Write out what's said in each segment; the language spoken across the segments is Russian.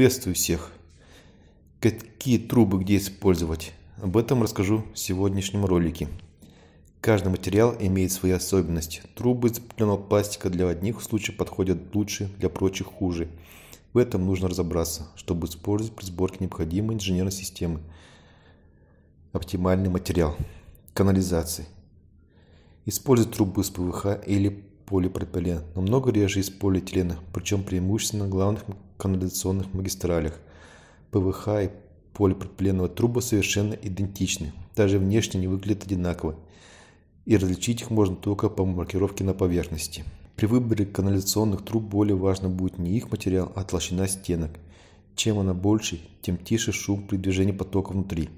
приветствую всех. Какие трубы где использовать? Об этом расскажу в сегодняшнем ролике. Каждый материал имеет свои особенности. Трубы из пленного пластика для одних случаев подходят лучше, для прочих хуже. В этом нужно разобраться, чтобы использовать при сборке необходимой инженерной системы. Оптимальный материал. Канализации. Используют трубы с ПВХ или полипропилен, намного реже из полиэтилена, причем преимущественно главных канализационных магистралях. ПВХ и полипропиленовые трубы совершенно идентичны, даже внешне не выглядят одинаково, и различить их можно только по маркировке на поверхности. При выборе канализационных труб более важно будет не их материал, а толщина стенок. Чем она больше, тем тише шум при движении потока внутри.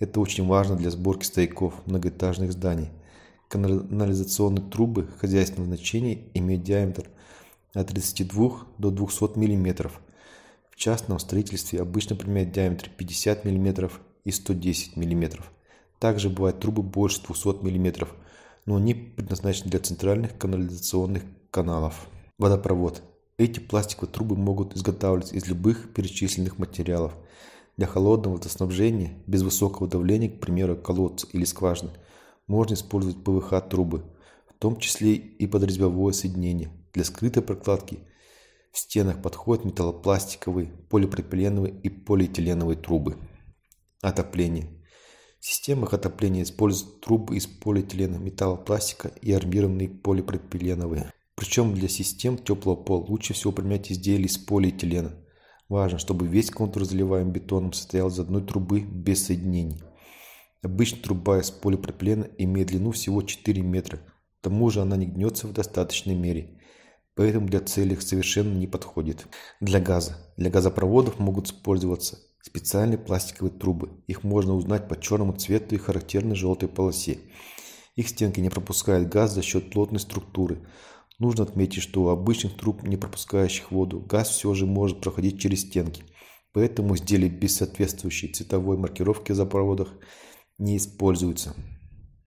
Это очень важно для сборки стояков многоэтажных зданий. Канализационные трубы хозяйственного значения имеют диаметр от 32 до 200 мм в частном строительстве обычно применяют диаметр 50 мм и 110 мм. Также бывают трубы больше 200 мм, но они предназначены для центральных канализационных каналов. Водопровод. Эти пластиковые трубы могут изготавливаться из любых перечисленных материалов. Для холодного водоснабжения без высокого давления, к примеру, колодца или скважины, можно использовать ПВХ-трубы, в том числе и подрезьбовое соединение. Для скрытой прокладки – в стенах подходят металлопластиковые, полипропиленовые и полиэтиленовые трубы. Отопление. В системах отопления используют трубы из полиэтилена, металлопластика и армированные полипропиленовые. Причем для систем теплого пола лучше всего применять изделия из полиэтилена. Важно, чтобы весь контур заливаемым бетоном состоял из одной трубы без соединений. Обычно труба из полипропилена имеет длину всего 4 метра. К тому же она не гнется в достаточной мере – поэтому для целей их совершенно не подходит. Для газа. Для газопроводов могут использоваться специальные пластиковые трубы. Их можно узнать по черному цвету и характерной желтой полосе. Их стенки не пропускают газ за счет плотной структуры. Нужно отметить, что у обычных труб, не пропускающих воду, газ все же может проходить через стенки. Поэтому изделия без соответствующей цветовой маркировки в запроводах не используются.